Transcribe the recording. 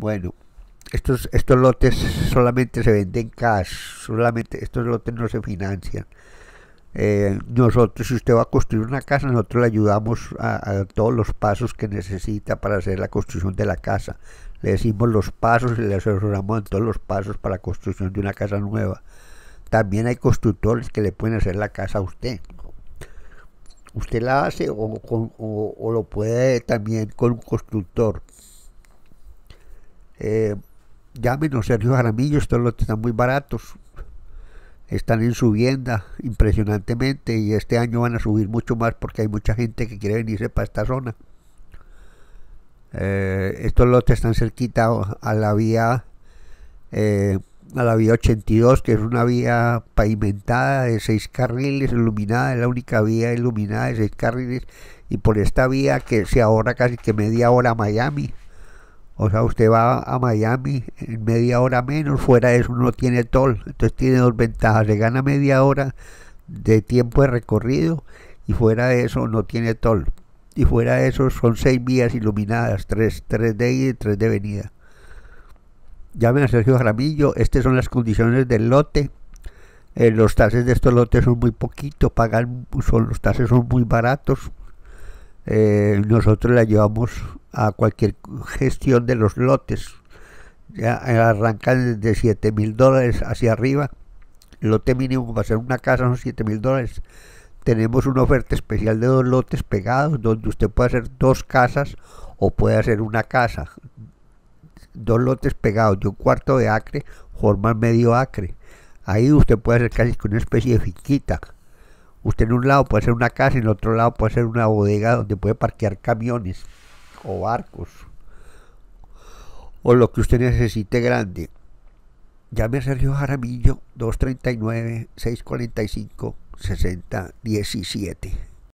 Bueno, estos, estos lotes solamente se venden cash, solamente estos lotes no se financian. Eh, nosotros, si usted va a construir una casa, nosotros le ayudamos a, todos los pasos que necesita para hacer la construcción de la casa. Le decimos los pasos y le asesoramos en todos los pasos para la construcción de una casa nueva. También hay constructores que le pueden hacer la casa a usted. Usted la hace o, o lo puede también con un constructor. Eh, llámenos Sergio Jaramillo, estos lotes están muy baratos, están en subienda impresionantemente y este año van a subir mucho más porque hay mucha gente que quiere venirse para esta zona. Eh, estos lotes están cerquita a la vía eh, a la vía 82 que es una vía pavimentada de seis carriles iluminada es la única vía iluminada de seis carriles y por esta vía que se ahorra casi que media hora a Miami o sea, usted va a Miami en media hora menos, fuera de eso no tiene toll. Entonces tiene dos ventajas, se gana media hora de tiempo de recorrido y fuera de eso no tiene toll. Y fuera de eso son seis vías iluminadas, tres, de y tres de venida. Llamen a Sergio Jaramillo, estas son las condiciones del lote. Eh, los tases de estos lotes son muy poquitos, pagan, son, los tases son muy baratos. Eh, nosotros la llevamos a cualquier gestión de los lotes. Ya eh, arrancan de 7 mil dólares hacia arriba. lote mínimo para ser una casa son 7 mil dólares. Tenemos una oferta especial de dos lotes pegados donde usted puede hacer dos casas o puede hacer una casa. Dos lotes pegados de un cuarto de acre forman medio acre. Ahí usted puede hacer casi con una especie de fiquita Usted en un lado puede hacer una casa, y en el otro lado puede hacer una bodega donde puede parquear camiones o barcos o lo que usted necesite grande. Llame a Sergio Jaramillo 239 645 6017.